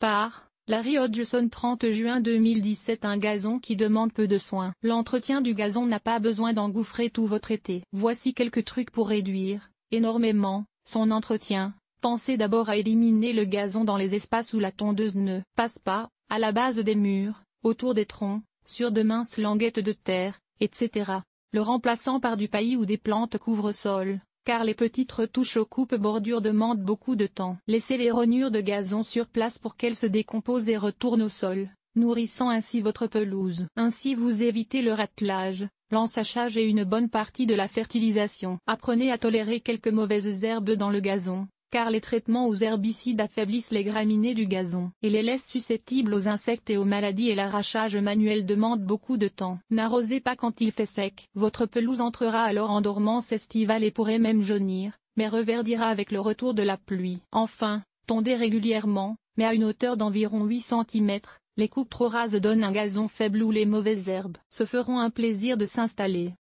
Par Larry Hodgson 30 juin 2017 Un gazon qui demande peu de soins. L'entretien du gazon n'a pas besoin d'engouffrer tout votre été. Voici quelques trucs pour réduire, énormément, son entretien. Pensez d'abord à éliminer le gazon dans les espaces où la tondeuse ne passe pas, à la base des murs, autour des troncs, sur de minces languettes de terre, etc. Le remplaçant par du paillis ou des plantes couvre-sol car les petites retouches aux coupes-bordures demandent beaucoup de temps. Laissez les renures de gazon sur place pour qu'elles se décomposent et retournent au sol, nourrissant ainsi votre pelouse. Ainsi vous évitez le ratelage, l'ensachage et une bonne partie de la fertilisation. Apprenez à tolérer quelques mauvaises herbes dans le gazon, car les traitements aux herbicides affaiblissent les graminées du gazon et les laissent susceptibles aux insectes et aux maladies et l'arrachage manuel demande beaucoup de temps. N'arrosez pas quand il fait sec. Votre pelouse entrera alors en dormance estivale et pourrait même jaunir, mais reverdira avec le retour de la pluie. Enfin, tondez régulièrement, mais à une hauteur d'environ 8 cm, les coupes trop rases donnent un gazon faible où les mauvaises herbes se feront un plaisir de s'installer.